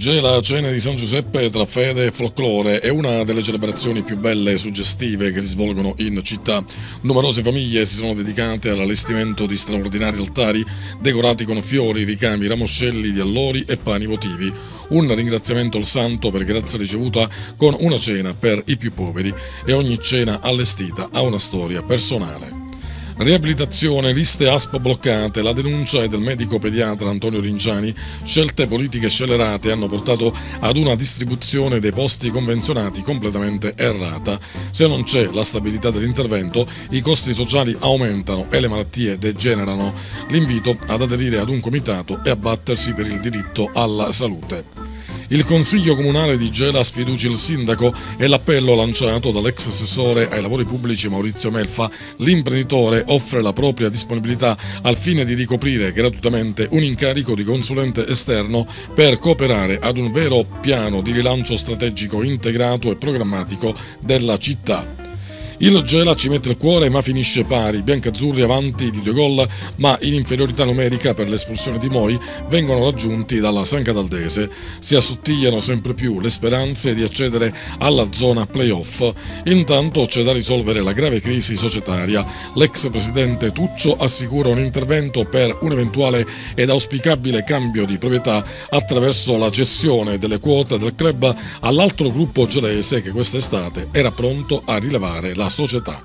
Gela Cena di San Giuseppe tra fede e folklore è una delle celebrazioni più belle e suggestive che si svolgono in città. Numerose famiglie si sono dedicate all'allestimento di straordinari altari decorati con fiori, ricami, ramoscelli di allori e pani votivi un ringraziamento al santo per grazia ricevuta con una cena per i più poveri e ogni cena allestita ha una storia personale. Riabilitazione, liste ASP bloccate, la denuncia è del medico pediatra Antonio Rinciani, scelte politiche scellerate hanno portato ad una distribuzione dei posti convenzionati completamente errata. Se non c'è la stabilità dell'intervento, i costi sociali aumentano e le malattie degenerano. L'invito ad aderire ad un comitato e a battersi per il diritto alla salute. Il Consiglio Comunale di Gela sfiducia il sindaco e l'appello lanciato dall'ex assessore ai lavori pubblici Maurizio Melfa, l'imprenditore offre la propria disponibilità al fine di ricoprire gratuitamente un incarico di consulente esterno per cooperare ad un vero piano di rilancio strategico integrato e programmatico della città. Il Gela ci mette il cuore ma finisce pari, biancazzurri avanti di due gol ma in inferiorità numerica per l'espulsione di Moi vengono raggiunti dalla San Cataldese. Si assottigliano sempre più le speranze di accedere alla zona playoff. Intanto c'è da risolvere la grave crisi societaria. L'ex presidente Tuccio assicura un intervento per un eventuale ed auspicabile cambio di proprietà attraverso la cessione delle quote del club all'altro gruppo gelese che quest'estate era pronto a rilevare la Società.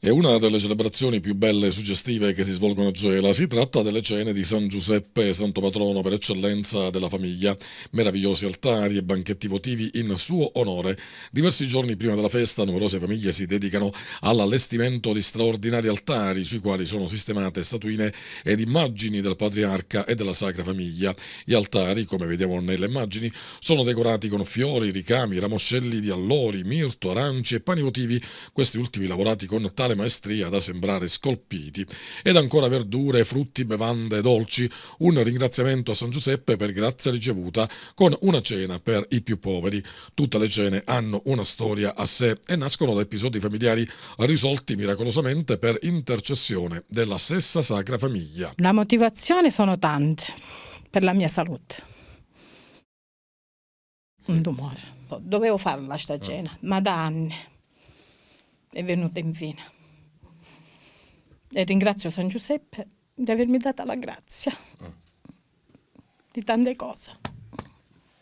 È una delle celebrazioni più belle e suggestive che si svolgono a Gela. Si tratta delle cene di San Giuseppe, santo patrono per eccellenza della famiglia. Meravigliosi altari e banchetti votivi in suo onore. Diversi giorni prima della festa, numerose famiglie si dedicano all'allestimento di straordinari altari, sui quali sono sistemate statuine ed immagini del patriarca e della sacra famiglia. Gli altari, come vediamo nelle immagini, sono decorati con fiori, ricami, ramoscelli di allori, mirto, aranci e pani votivi, questi ultimi lavorati con tanti tale maestria da sembrare scolpiti, ed ancora verdure, frutti, bevande, dolci, un ringraziamento a San Giuseppe per grazia ricevuta con una cena per i più poveri. Tutte le cene hanno una storia a sé e nascono da episodi familiari risolti miracolosamente per intercessione della stessa Sacra Famiglia. La motivazione sono tante per la mia salute. Un tumore. Dovevo farla sta cena, ma da anni è venuta in fine e ringrazio San Giuseppe di avermi data la grazia mm. di tante cose.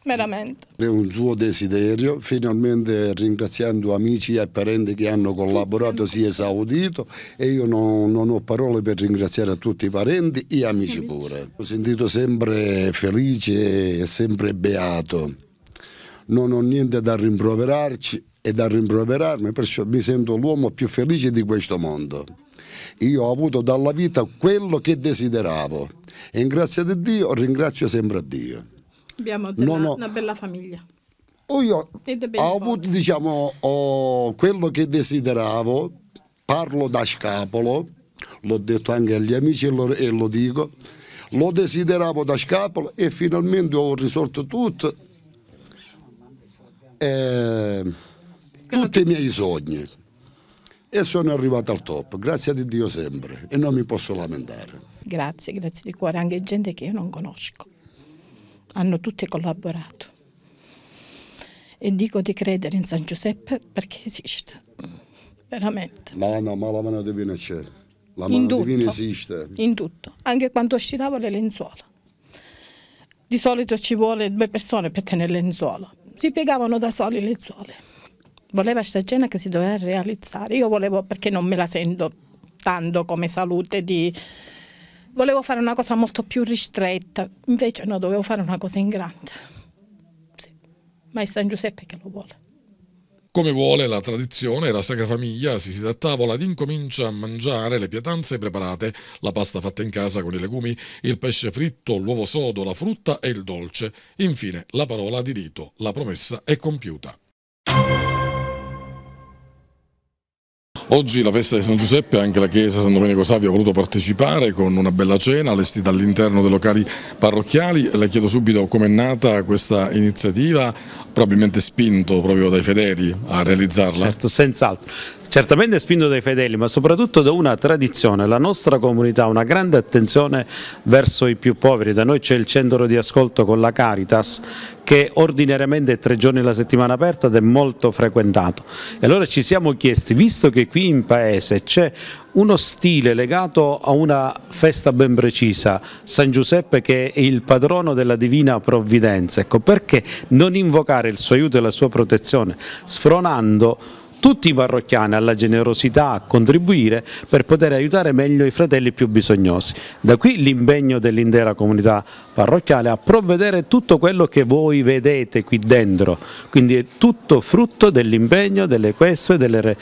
Veramente. È un suo desiderio, finalmente ringraziando amici e parenti che hanno collaborato si è esaudito e io non, non ho parole per ringraziare tutti i parenti e amici, amici. pure. Ho sentito sempre felice e sempre beato. Non ho niente da rimproverarci e da rimproverarmi, perciò mi sento l'uomo più felice di questo mondo. Io ho avuto dalla vita quello che desideravo e in grazia di Dio ringrazio sempre a Dio. Abbiamo della, ho... una bella famiglia. Oh, io ho avuto diciamo, oh, quello che desideravo, parlo da scapolo, l'ho detto anche agli amici e lo, e lo dico, lo desideravo da scapolo e finalmente ho risolto tutto eh, tutti i miei sogni e sono arrivato al top, grazie a Dio sempre e non mi posso lamentare. Grazie, grazie di cuore, anche gente che io non conosco, hanno tutti collaborato e dico di credere in San Giuseppe perché esiste, veramente. Ma no, ma la mano divina c'è, la mano tutto, divina esiste. In tutto, anche quando oscillavo le lenzuola. Di solito ci vuole due persone per tenere le lenzuola, si piegavano da soli le lenzuola voleva questa cena che si doveva realizzare. Io volevo, perché non me la sento tanto come salute, di... volevo fare una cosa molto più ristretta, invece no, dovevo fare una cosa in grande. Sì. Ma è San Giuseppe che lo vuole. Come vuole la tradizione, la Sacra Famiglia si siede a tavola ed incomincia a mangiare le pietanze preparate, la pasta fatta in casa con i legumi, il pesce fritto, l'uovo sodo, la frutta e il dolce. Infine, la parola di rito, la promessa è compiuta. Oggi la festa di San Giuseppe, anche la chiesa San Domenico Savio ha voluto partecipare con una bella cena allestita all'interno dei locali parrocchiali. Le chiedo subito com'è nata questa iniziativa, probabilmente spinto proprio dai fedeli a realizzarla. Certo, senz'altro. Certamente spinto dai fedeli, ma soprattutto da una tradizione, la nostra comunità, ha una grande attenzione verso i più poveri. Da noi c'è il centro di ascolto con la Caritas che ordinariamente è tre giorni alla settimana aperta ed è molto frequentato. E allora ci siamo chiesti, visto che qui in paese c'è uno stile legato a una festa ben precisa, San Giuseppe che è il padrono della divina provvidenza, ecco perché non invocare il suo aiuto e la sua protezione, sfronando tutti i parrocchiani alla generosità, a contribuire per poter aiutare meglio i fratelli più bisognosi. Da qui l'impegno dell'intera comunità parrocchiale a provvedere tutto quello che voi vedete qui dentro, quindi è tutto frutto dell'impegno, delle queste, delle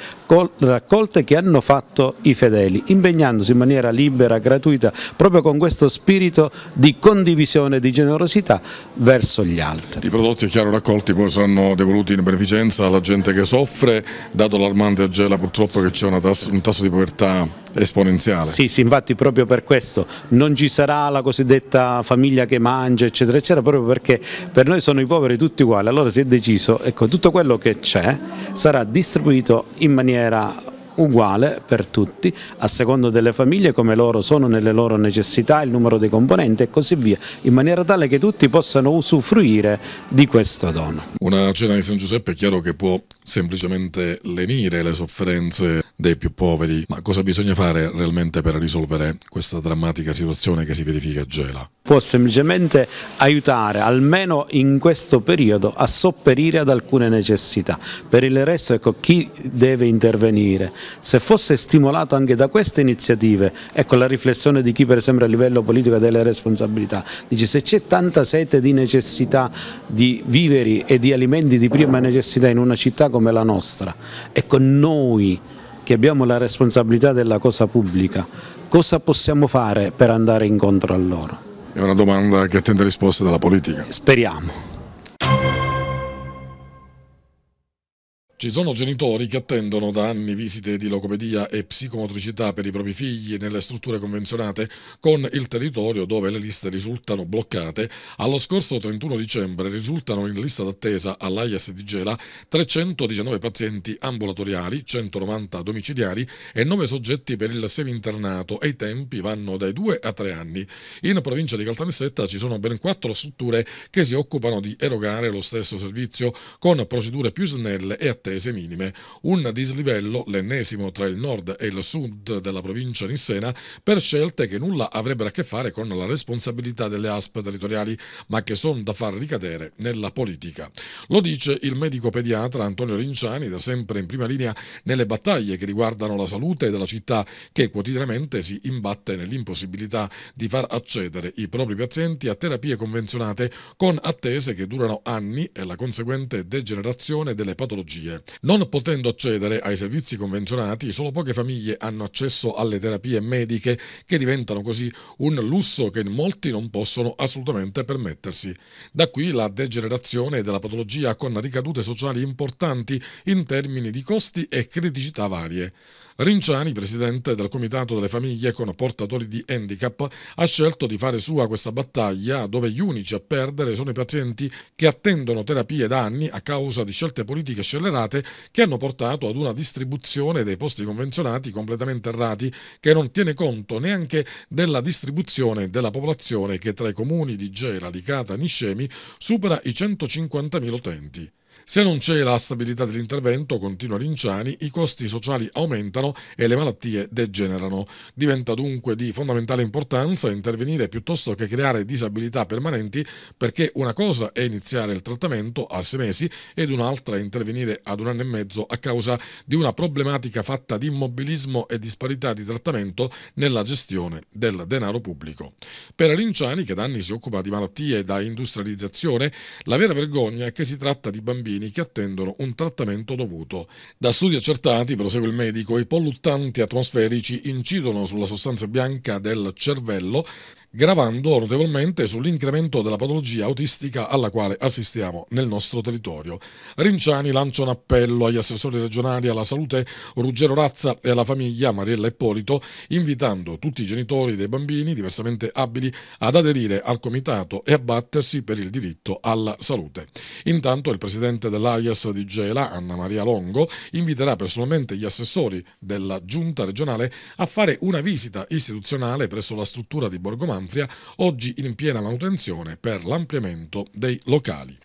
raccolte che hanno fatto i fedeli, impegnandosi in maniera libera, gratuita, proprio con questo spirito di condivisione, di generosità verso gli altri. I prodotti è chiaro raccolti poi saranno devoluti in beneficenza alla gente che soffre, dato l'armante a Gela purtroppo che c'è un tasso di povertà esponenziale. Sì, sì, infatti proprio per questo non ci sarà la cosiddetta famiglia che mangia, eccetera, eccetera, proprio perché per noi sono i poveri tutti uguali. Allora si è deciso, ecco, tutto quello che c'è sarà distribuito in maniera uguale per tutti a secondo delle famiglie come loro sono nelle loro necessità, il numero dei componenti e così via, in maniera tale che tutti possano usufruire di questo dono. Una cena di San Giuseppe è chiaro che può semplicemente lenire le sofferenze dei più poveri, ma cosa bisogna fare realmente per risolvere questa drammatica situazione che si verifica a Gela? Può semplicemente aiutare, almeno in questo periodo, a sopperire ad alcune necessità. Per il resto, ecco, chi deve intervenire? Se fosse stimolato anche da queste iniziative, ecco la riflessione di chi per esempio a livello politico ha delle responsabilità, dice se c'è tanta sete di necessità di viveri e di alimenti di prima necessità in una città come la nostra, ecco noi perché abbiamo la responsabilità della cosa pubblica. Cosa possiamo fare per andare incontro a loro? È una domanda che attende risposte dalla politica. Speriamo. Ci sono genitori che attendono da anni visite di logopedia e psicomotricità per i propri figli nelle strutture convenzionate con il territorio dove le liste risultano bloccate. Allo scorso 31 dicembre risultano in lista d'attesa all'AIS di Gela 319 pazienti ambulatoriali, 190 domiciliari e 9 soggetti per il seminternato e i tempi vanno dai 2 a 3 anni. In provincia di Caltanissetta ci sono ben 4 strutture che si occupano di erogare lo stesso servizio con procedure più snelle e attente attese minime. Un dislivello, l'ennesimo tra il nord e il sud della provincia nissena, per scelte che nulla avrebbero a che fare con la responsabilità delle ASP territoriali, ma che sono da far ricadere nella politica. Lo dice il medico pediatra Antonio Linciani, da sempre in prima linea nelle battaglie che riguardano la salute della città, che quotidianamente si imbatte nell'impossibilità di far accedere i propri pazienti a terapie convenzionate con attese che durano anni e la conseguente degenerazione delle patologie. Non potendo accedere ai servizi convenzionati, solo poche famiglie hanno accesso alle terapie mediche che diventano così un lusso che molti non possono assolutamente permettersi. Da qui la degenerazione della patologia con ricadute sociali importanti in termini di costi e criticità varie. Rinciani, presidente del Comitato delle Famiglie con portatori di handicap, ha scelto di fare sua questa battaglia dove gli unici a perdere sono i pazienti che attendono terapie da anni a causa di scelte politiche scellerate che hanno portato ad una distribuzione dei posti convenzionati completamente errati che non tiene conto neanche della distribuzione della popolazione che tra i comuni di Gela, Licata e Niscemi supera i 150.000 utenti. Se non c'è la stabilità dell'intervento, continua Linciani, i costi sociali aumentano e le malattie degenerano. Diventa dunque di fondamentale importanza intervenire piuttosto che creare disabilità permanenti perché una cosa è iniziare il trattamento a sei mesi ed un'altra è intervenire ad un anno e mezzo a causa di una problematica fatta di immobilismo e disparità di trattamento nella gestione del denaro pubblico. Per Linciani, che da anni si occupa di malattie da industrializzazione, la vera vergogna è che si tratta di bambini bambini che attendono un trattamento dovuto. Da studi accertati, prosegue il medico, i polluttanti atmosferici incidono sulla sostanza bianca del cervello gravando notevolmente sull'incremento della patologia autistica alla quale assistiamo nel nostro territorio. Rinciani lancia un appello agli assessori regionali alla salute Ruggero Razza e alla famiglia Mariella Eppolito, invitando tutti i genitori dei bambini diversamente abili ad aderire al comitato e a battersi per il diritto alla salute. Intanto il presidente dell'AIAS di Gela, Anna Maria Longo, inviterà personalmente gli assessori della giunta regionale a fare una visita istituzionale presso la struttura di Borgomano Anzia, oggi in piena manutenzione per l'ampliamento dei locali.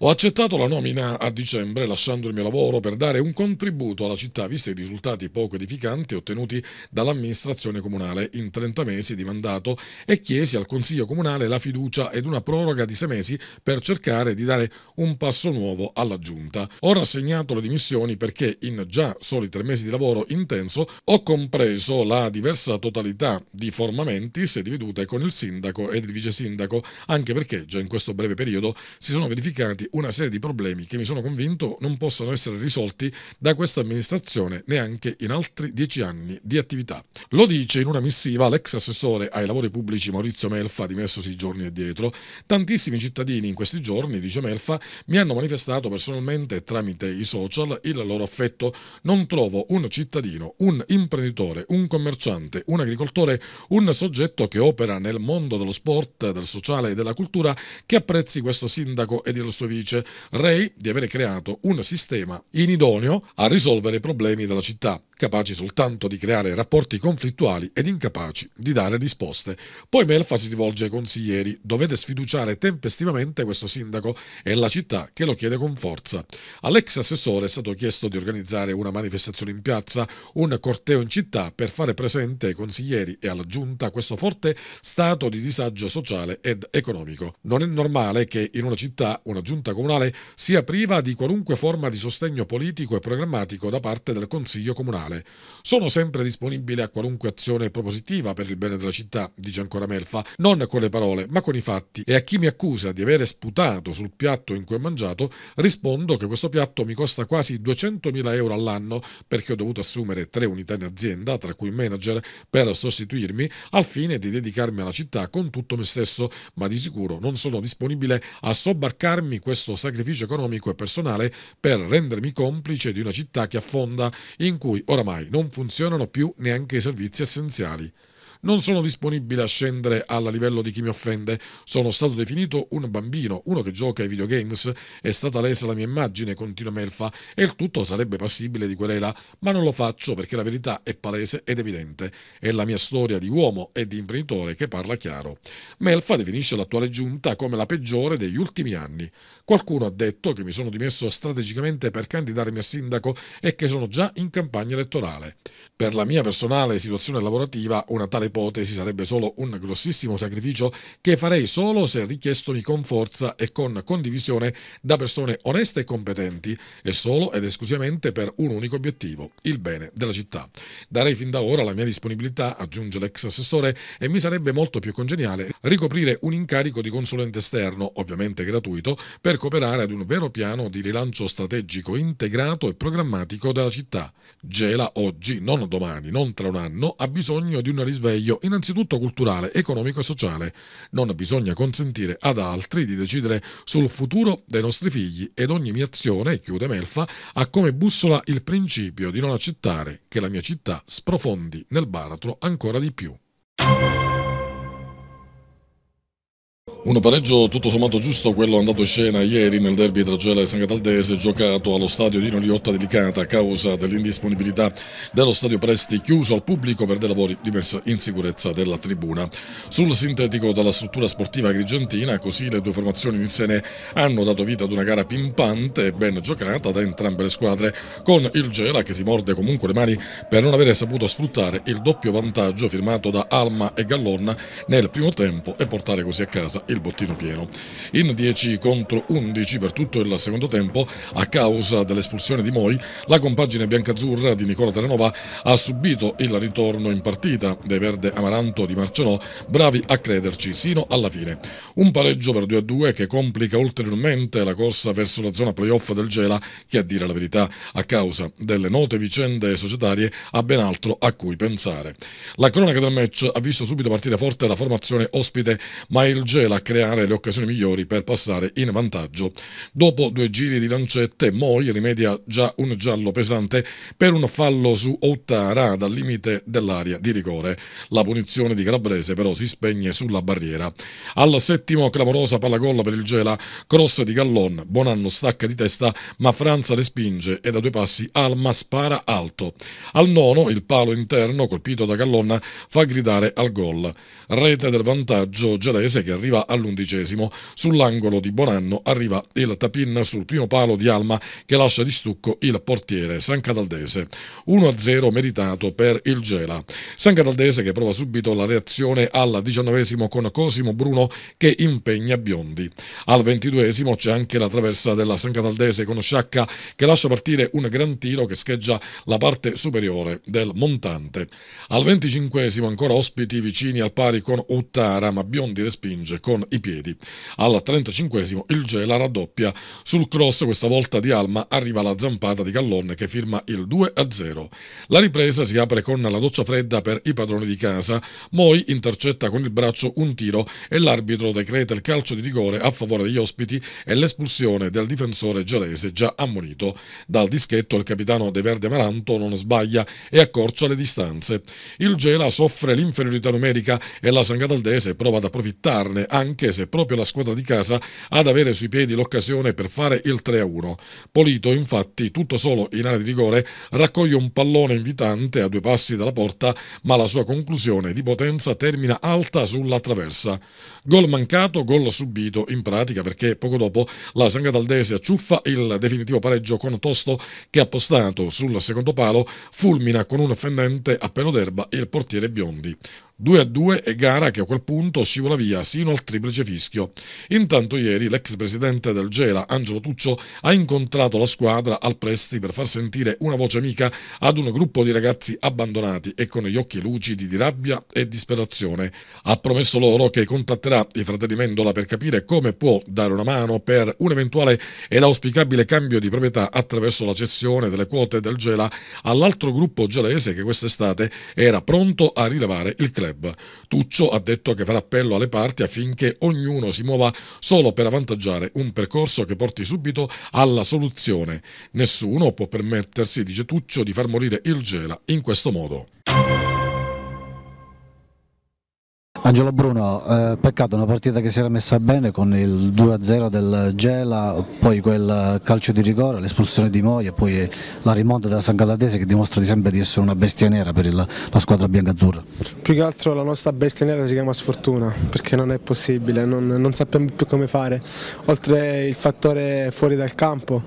Ho accettato la nomina a dicembre lasciando il mio lavoro per dare un contributo alla città, visti i risultati poco edificanti ottenuti dall'amministrazione comunale in 30 mesi di mandato e chiesi al Consiglio comunale la fiducia ed una proroga di 6 mesi per cercare di dare un passo nuovo alla Giunta. Ho rassegnato le dimissioni perché in già soli tre mesi di lavoro intenso ho compreso la diversa totalità di formamenti se dividute con il sindaco ed il vice sindaco, anche perché già in questo breve periodo si sono verificati una serie di problemi che mi sono convinto non possano essere risolti da questa amministrazione neanche in altri dieci anni di attività. Lo dice in una missiva l'ex assessore ai lavori pubblici Maurizio Melfa, dimessosi giorni addietro. Tantissimi cittadini in questi giorni, dice Melfa, mi hanno manifestato personalmente tramite i social il loro affetto. Non trovo un cittadino, un imprenditore, un commerciante, un agricoltore, un soggetto che opera nel mondo dello sport, del sociale e della cultura che apprezzi questo sindaco ed il suo vice dice Ray di aver creato un sistema inidoneo a risolvere i problemi della città, capaci soltanto di creare rapporti conflittuali ed incapaci di dare risposte. Poi Melfa si rivolge ai consiglieri, dovete sfiduciare tempestivamente questo sindaco e la città che lo chiede con forza. All'ex assessore è stato chiesto di organizzare una manifestazione in piazza, un corteo in città per fare presente ai consiglieri e alla giunta questo forte stato di disagio sociale ed economico. Non è normale che in una città una giunta giunta comunale sia priva di qualunque forma di sostegno politico e programmatico da parte del Consiglio comunale. Sono sempre disponibile a qualunque azione propositiva per il bene della città, dice ancora Melfa, non con le parole ma con i fatti e a chi mi accusa di avere sputato sul piatto in cui ho mangiato rispondo che questo piatto mi costa quasi 200.000 euro all'anno perché ho dovuto assumere tre unità in azienda, tra cui manager, per sostituirmi al fine di dedicarmi alla città con tutto me stesso, ma di sicuro non sono disponibile a sobbarcarmi questo questo sacrificio economico e personale per rendermi complice di una città che affonda in cui oramai non funzionano più neanche i servizi essenziali. Non sono disponibile a scendere al livello di chi mi offende. Sono stato definito un bambino, uno che gioca ai videogames. È stata lesa la mia immagine, continua Melfa, e il tutto sarebbe passibile di querela, ma non lo faccio perché la verità è palese ed evidente. È la mia storia di uomo e di imprenditore che parla chiaro. Melfa definisce l'attuale giunta come la peggiore degli ultimi anni. Qualcuno ha detto che mi sono dimesso strategicamente per candidarmi a sindaco e che sono già in campagna elettorale. Per la mia personale situazione lavorativa, una tale ipotesi sarebbe solo un grossissimo sacrificio che farei solo se richiestomi con forza e con condivisione da persone oneste e competenti e solo ed esclusivamente per un unico obiettivo, il bene della città. Darei fin da ora la mia disponibilità, aggiunge l'ex assessore, e mi sarebbe molto più congeniale ricoprire un incarico di consulente esterno, ovviamente gratuito, per cooperare ad un vero piano di rilancio strategico integrato e programmatico della città. Gela oggi, non domani, non tra un anno, ha bisogno di una risveglia risveglio innanzitutto culturale, economico e sociale. Non bisogna consentire ad altri di decidere sul futuro dei nostri figli ed ogni mia azione, chiude Melfa, ha come bussola il principio di non accettare che la mia città sprofondi nel baratro ancora di più. Un pareggio tutto sommato giusto quello andato in scena ieri nel derby tra Gela e San Cataldese giocato allo stadio di Liotta Delicata a causa dell'indisponibilità dello stadio Presti chiuso al pubblico per dei lavori di messa in sicurezza della tribuna. Sul sintetico della struttura sportiva agrigentina così le due formazioni insieme hanno dato vita ad una gara pimpante e ben giocata da entrambe le squadre con il Gela che si morde comunque le mani per non avere saputo sfruttare il doppio vantaggio firmato da Alma e Gallonna nel primo tempo e portare così a casa il il bottino pieno. In 10 contro 11 per tutto il secondo tempo, a causa dell'espulsione di Moi, la compagine biancazzurra di Nicola Terenova ha subito il ritorno in partita dei verde amaranto di Marcenò, bravi a crederci sino alla fine. Un pareggio per 2 a 2 che complica ulteriormente la corsa verso la zona playoff del Gela, che a dire la verità, a causa delle note vicende societarie, ha ben altro a cui pensare. La cronaca del match ha visto subito partire forte la formazione ospite, ma il Gela creare le occasioni migliori per passare in vantaggio. Dopo due giri di lancette, Moi rimedia già un giallo pesante per un fallo su Ottara dal limite dell'area di rigore. La punizione di Calabrese però si spegne sulla barriera. Al settimo clamorosa palla gol per il Gela, cross di Gallon, Bonanno stacca di testa ma Franza respinge e da due passi Alma spara alto. Al nono il palo interno colpito da Gallon fa gridare al gol. Rete del vantaggio gelese che arriva a all'undicesimo. Sull'angolo di Bonanno arriva il tapin sul primo palo di Alma che lascia di stucco il portiere San Cataldese. 1-0 meritato per il Gela. San Cataldese che prova subito la reazione al diciannovesimo con Cosimo Bruno che impegna Biondi. Al ventiduesimo c'è anche la traversa della San Cataldese con Sciacca che lascia partire un gran tiro che scheggia la parte superiore del montante. Al venticinquesimo ancora ospiti vicini al pari con Uttara ma Biondi respinge con con i piedi. Al 35 esimo il Gela raddoppia sul cross, questa volta di Alma arriva la zampata di Gallone che firma il 2-0. La ripresa si apre con la doccia fredda per i padroni di casa, Moi intercetta con il braccio un tiro e l'arbitro decreta il calcio di rigore a favore degli ospiti e l'espulsione del difensore gelese già ammonito. Dal dischetto il capitano De Verde Maranto non sbaglia e accorcia le distanze. Il Gela soffre l'inferiorità numerica e la Sangataldese prova ad approfittarne anche Franchese è proprio la squadra di casa ad avere sui piedi l'occasione per fare il 3-1. Polito infatti tutto solo in area di rigore raccoglie un pallone invitante a due passi dalla porta ma la sua conclusione di potenza termina alta sulla traversa. Gol mancato, gol subito in pratica perché poco dopo la Sangataldese acciuffa il definitivo pareggio con Tosto che appostato sul secondo palo fulmina con un fendente a pelo d'erba il portiere Biondi. 2 a 2 e gara che a quel punto scivola via sino al triplice fischio. Intanto ieri l'ex presidente del Gela, Angelo Tuccio, ha incontrato la squadra al Presti per far sentire una voce amica ad un gruppo di ragazzi abbandonati e con gli occhi lucidi di rabbia e disperazione. Ha promesso loro che contatterà incontrerà i fratelli Mendola per capire come può dare una mano per un eventuale ed auspicabile cambio di proprietà attraverso la cessione delle quote del Gela all'altro gruppo gelese che quest'estate era pronto a rilevare il club. Tuccio ha detto che farà appello alle parti affinché ognuno si muova solo per avvantaggiare un percorso che porti subito alla soluzione. Nessuno può permettersi, dice Tuccio, di far morire il Gela in questo modo. Angelo Bruno, eh, peccato una partita che si era messa bene con il 2-0 del Gela, poi quel calcio di rigore, l'espulsione di Moia, poi la rimonta della San Galatese che dimostra di sempre di essere una bestia nera per il, la squadra biancazzurra. Più che altro la nostra bestia nera si chiama sfortuna, perché non è possibile, non, non sappiamo più come fare, oltre il fattore fuori dal campo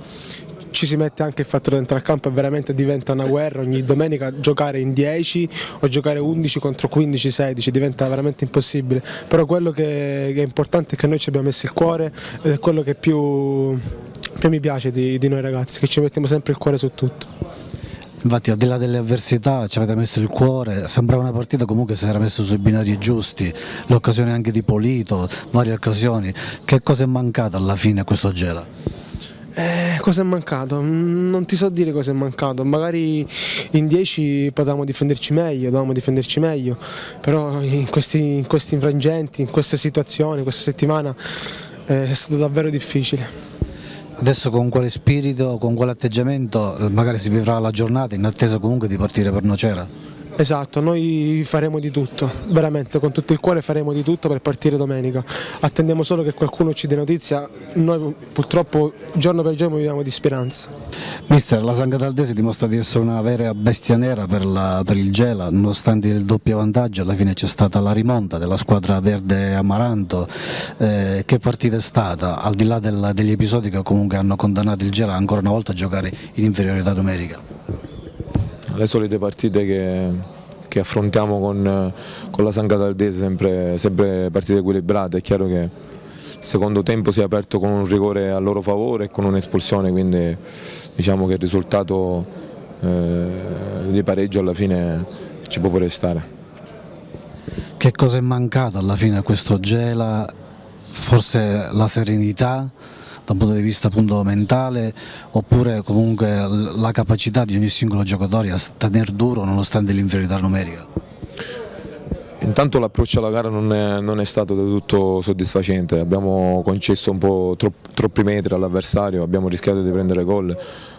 ci si mette anche il fattore dentro al campo e veramente diventa una guerra, ogni domenica giocare in 10 o giocare 11 contro 15, 16 diventa veramente impossibile, però quello che è importante è che noi ci abbiamo messo il cuore ed è quello che più, più mi piace di, di noi ragazzi, che ci mettiamo sempre il cuore su tutto. Infatti al di là delle avversità ci avete messo il cuore, sembrava una partita comunque si era messo sui binari giusti, l'occasione anche di Polito, varie occasioni. Che cosa è mancata alla fine a questo Gela? Eh, cosa è mancato? Mm, non ti so dire cosa è mancato, magari in 10 potevamo difenderci meglio, dovevamo difenderci meglio, però in questi, in questi frangenti, in queste situazioni, questa settimana eh, è stato davvero difficile. Adesso con quale spirito, con quale atteggiamento eh, magari si vivrà la giornata in attesa comunque di partire per Nocera? Esatto, noi faremo di tutto, veramente con tutto il cuore faremo di tutto per partire domenica. Attendiamo solo che qualcuno ci dia notizia, noi purtroppo giorno per giorno viviamo di speranza. Mister, la Sangataldese dimostra di essere una vera bestia nera per, la, per il Gela, nonostante il doppio vantaggio alla fine c'è stata la rimonta della squadra verde Amaranto. Eh, che partita è stata, al di là del, degli episodi che comunque hanno condannato il Gela ancora una volta a giocare in inferiorità numerica? le solite partite che, che affrontiamo con, con, la San Cataldese, sempre, sempre partite equilibrate, è chiaro che il secondo tempo si è aperto con un rigore a loro favore e con un'espulsione, quindi diciamo che il risultato eh, di pareggio alla fine ci può pure stare. Che cosa è mancato alla fine a questo Gela? Forse la serenità? da un punto di vista appunto mentale oppure comunque la capacità di ogni singolo giocatore a tenere duro nonostante l'inferiorità numerica? Intanto l'approccio alla gara non è, non è, stato del tutto soddisfacente, abbiamo concesso un po' troppi, troppi metri all'avversario, abbiamo rischiato di prendere gol,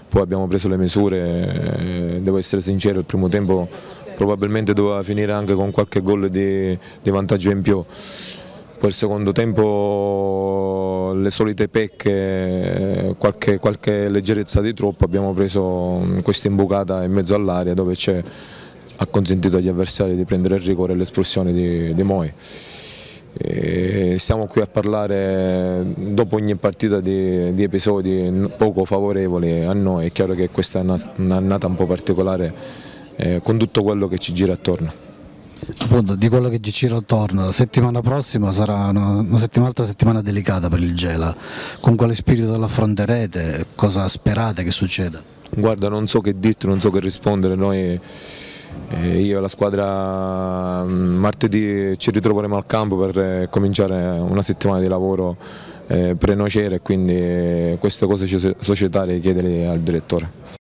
poi abbiamo preso le misure, eh, devo essere sincero, il primo tempo probabilmente doveva finire anche con qualche gol di, di vantaggio in più poi il secondo tempo le solite pecche, qualche, qualche leggerezza di troppo, abbiamo preso mm, questa imbucata in mezzo all'aria dove ha consentito agli avversari di prendere il rigore e l'espulsione di, di Moi. siamo qui a parlare dopo ogni partita di, di, episodi poco favorevoli a noi, è chiaro che questa è un'annata un po' particolare eh, con tutto quello che ci gira attorno appunto di quello che ci gira attorno, la settimana prossima sarà un'altra settimana delicata per il Gela, con quale spirito l'affronterete, cosa sperate che succeda? Guarda non so che dirti, non so che rispondere, noi eh, io e la squadra mm, martedì ci ritroveremo al campo per eh, cominciare una settimana di lavoro eh, pre-nocere, quindi queste cose societarie chiedere al direttore.